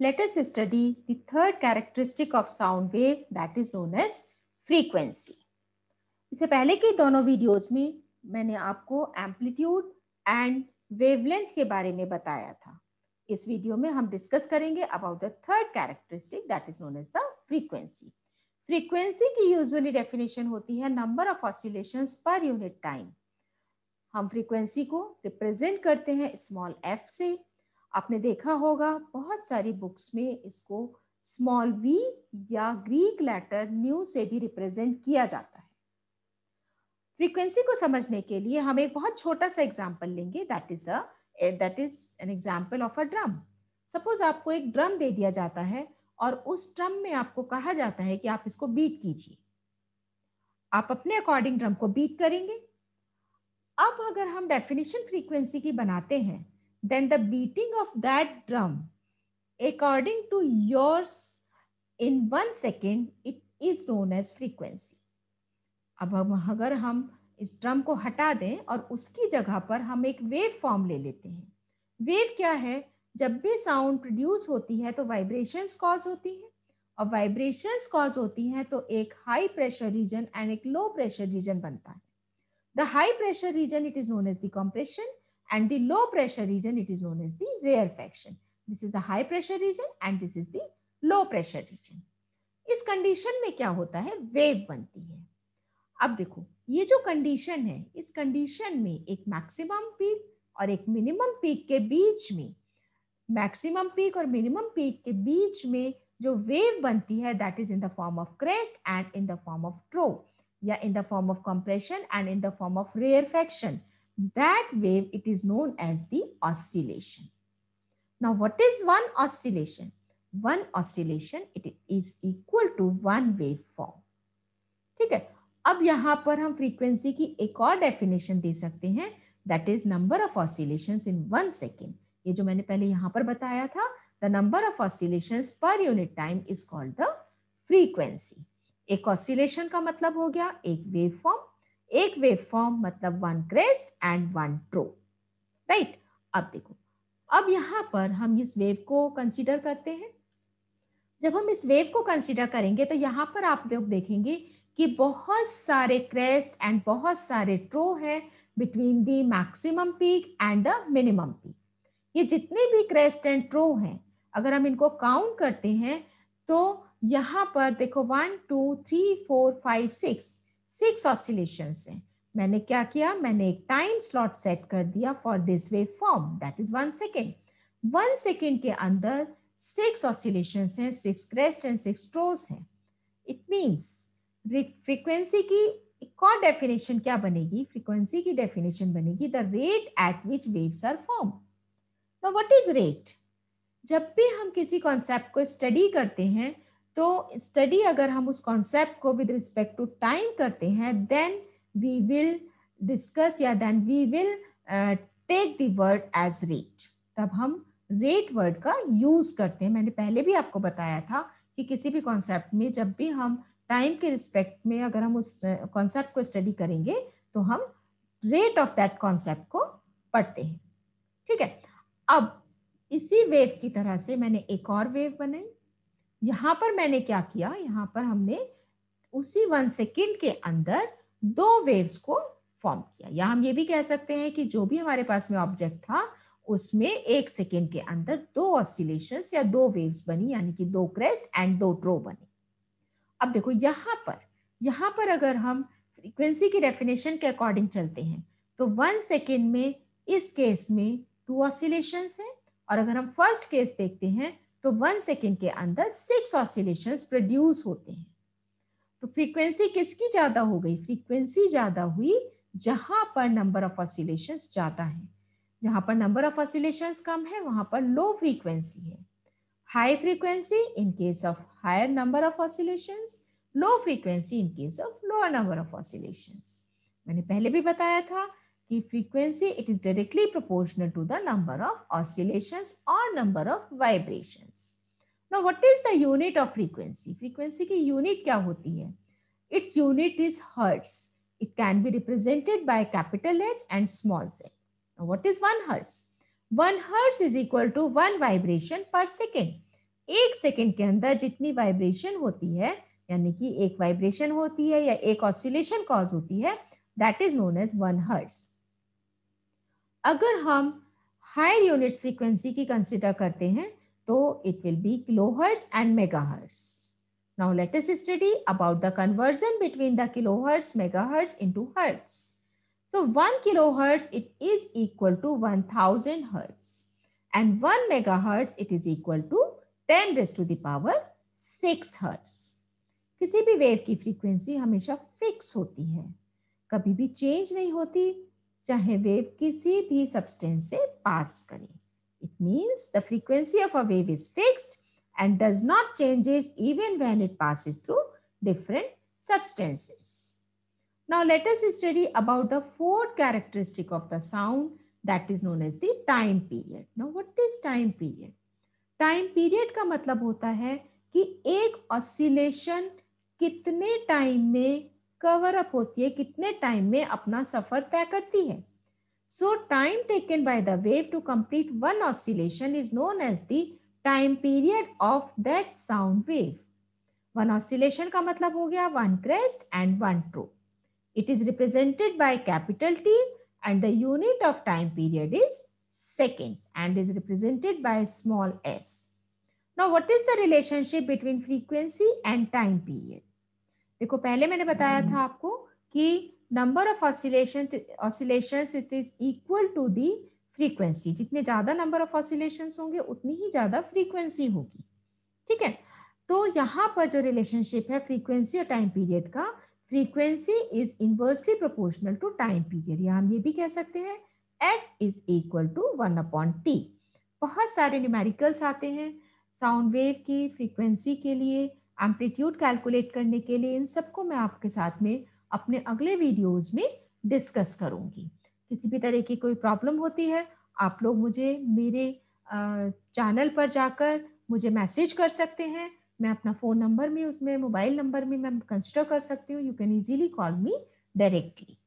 let us study the third characteristic of sound wave that is known as frequency. इससे पहले के दोनों videos में मैंने आपको एम्पलीट्यूड एंड वेवलेंथ के बारे में बताया था इस वीडियो में हम डिस्कस करेंगे about the third characteristic that is known as the frequency frequency की यूजुअली डेफिनेशन होती है number of oscillations per unit time हम फ्रीक्वेंसी को रिप्रेजेंट करते हैं स्मॉल एफ से आपने देखा होगा बहुत सारी बुक्स में इसको स्मॉल वी या ग्रीक लेटर न्यू से भी रिप्रेजेंट किया जाता है फ्रीक्वेंसी को समझने के लिए हम एक बहुत छोटा सा एग्जाम्पल लेंगे that is that is an example of a drum suppose आपको एक ड्रम दे दिया जाता है और उस ड्रम में आपको कहा जाता है कि आप इसको बीट कीजिए आप अपने अकॉर्डिंग ड्रम को बीट करेंगे अब अगर हम डेफिनेशन फ्रीक्वेंसी की बनाते हैं then the beating of that drum according to yours in one second it is known as frequency अब हम अगर हम इस ड्रम को हटा दें और उसकी जगह पर हम एक वेव फॉर्म ले लेते हैं वेव क्या है जब भी साउंड प्रोड्यूस होती है तो वाइब्रेशंस कॉज होती हैं और वाइब्रेशंस कॉज होती हैं तो एक हाई प्रेशर रीजन एंड एक लो प्रेशर रीजन बनता है the high pressure region it is known as the compression and the low pressure region, it is known as the rarefaction. This is the high pressure region and this is the low pressure region. इस condition में क्या होता है wave बनती है अब देखो ये जो कंडीशन है इस कंडीशन में एक मैक्सिमम पीक और एक मिनिमम पीक के बीच में मैक्सिमम पीक और मिनिमम पीक के बीच में जो वेव बनती है that is in the form of crest and in the form of trough या in the form of compression and in the form of rarefaction That wave, it is known as the oscillation. Now, what is one oscillation? One oscillation, it is equal to one waveform. ठीक है अब यहाँ पर हम frequency की एक और definition दे सकते हैं that is number of oscillation in one second ये जो मैंने पहले यहाँ पर बताया था the number of oscillation per unit time is called the frequency एक ऑसिलेशन का मतलब हो गया एक वेव फॉर्म एक वेव फॉर्म मतलब one crest and one trough right अब देखो अब यहाँ पर हम इस वेव को कंसिडर करते हैं जब हम इस वेव को कंसिडर करेंगे तो यहाँ पर आप लोग देखेंगे कि बहुत सारे क्रेस्ट एंड बहुत सारे ट्रो है between the maximum peak and the minimum peak ये जितने भी क्रेस्ट एंड ट्रो हैं अगर हम इनको काउंट करते हैं तो यहाँ पर देखो one two three four five six six oscillation हैं मैंने क्या किया मैंने एक टाइम स्लॉट सेट कर दिया for this wave form that is one second one second के अंदर सिक्स ऑसिलेशन है six crest and six troughs है इट मीन्स फ्रिक्वेंसी की एक और डेफिनेशन क्या बनेगी फ्रिक्वेंसी की डेफिनेशन बनेगी the rate at which waves are form now what is rate जब भी हम किसी कॉन्सेप्ट को स्टडी करते हैं तो स्टडी अगर हम उस कॉन्सेप्ट को विद रिस्पेक्ट टू टाइम करते हैं देन वी विल डिस्कस या then we will take the word as rate तब हम रेट वर्ड का यूज करते हैं मैंने पहले भी आपको बताया था कि किसी भी कॉन्सेप्ट में जब भी हम टाइम के रिस्पेक्ट में अगर हम उस कॉन्सेप्ट uh, को स्टडी करेंगे तो हम रेट ऑफ दैट कॉन्सेप्ट को पढ़ते हैं ठीक है अब इसी वेव की तरह से मैंने एक और वेव बनाई यहाँ पर मैंने क्या किया यहाँ पर हमने उसी वन सेकेंड के अंदर दो वेव्स को फॉर्म किया या हम ये भी कह सकते हैं कि जो भी हमारे पास में ऑब्जेक्ट था उसमें एक सेकेंड के अंदर दो ऑस्टिलेशन या दो वेव्स बनी यानी कि दो क्रेस्ट एंड दो ट्रो बने अब देखो यहाँ पर यहाँ पर अगर हम फ्रीक्वेंसी की डेफिनेशन के अकॉर्डिंग चलते हैं तो वन सेकेंड में इस केस में टू ऑसिलेशन है और अगर हम फर्स्ट केस देखते हैं तो वन सेकेंड के अंदर सिक्स ऑसिलेशन प्रोड्यूस होते हैं तो फ्रीक्वेंसी किसकी ज्यादा हो गई फ्रीक्वेंसी ज्यादा हुई जहां पर नंबर ऑफ ऑसिलेशन ज्यादा है जहां पर नंबर ऑफ ऑसिलेशन कम है वहां पर लो फ्रीक्वेंसी है high frequency in case of higher number of oscillation low frequency in case of lower number of oscillation मैंने पहले भी बताया था की frequency it is directly proportional to the number of oscillations or number of vibrations. Now what is the unit of frequency? Frequency की unit क्या होती है Its unit is hertz. It can be represented by capital H and small z. Now what is 1 hertz? 1 hertz is equal to 1 vibration per second. एक second के अंदर जितनी vibration होती है यानी कि एक वाइब्रेशन होती है या एक ऑसिलेशन कॉज होती है that is known as one hertz अगर हम हायर यूनिट फ्रीक्वेंसी की कंसिडर करते हैं तो it will be kilohertz and megahertz now let study about the conversion between the kilohertz megahertz into hertz so 1 kilohertz it is equal to one thousand hertz and 1 megahertz it is equal to 10 raise to the power 6 किसी भी wave की frequency हमेशा fix होती है कभी भी change नहीं होती चाहे वेव किसी भी सब्सटेंस से पास करे it means the frequency of a wave is fixed and does not changes even when it passes through different substances now let us study about the fourth characteristic of the sound that is known as the time period now what is time period time period का मतलब होता है कि एक oscillation कितने time में cover up होती है कितने टाइम में अपना सफर तय करती है so time taken by the wave to complete one oscillation is known as the time period of that sound wave one oscillation का मतलब हो गया one crest and one trough it is represented by capital T and the unit of time period is seconds and is represented by small s. Now, what is the relationship between frequency and time period? देखो पहले मैंने बताया था आपको कि number of oscillation oscillation it is equal to the frequency जितने ज्यादा number of oscillation होंगे उतनी ही ज्यादा फ्रीक्वेंसी होगी ठीक है तो यहाँ पर जो रिलेशनशिप है फ्रीक्वेंसी और टाइम पीरियड का frequency is inversely proportional to time period या हम ये भी कह सकते हैं F is equal to one upon T बहुत सारे न्यूमेरिकल्स आते हैं साउंड वेव की फ्रीक्वेंसी के लिए एम्पलीट्यूड कैलकुलेट करने के लिए इन सबको मैं आपके साथ में अपने अगले वीडियोस में डिस्कस करूंगी किसी भी तरह की कोई प्रॉब्लम होती है आप लोग मुझे मेरे चैनल पर जाकर मुझे मैसेज कर सकते हैं मैं अपना फ़ोन नंबर भी उसमें मोबाइल नंबर भी मैं कंसिडर कर सकती हूँ you can easily call me directly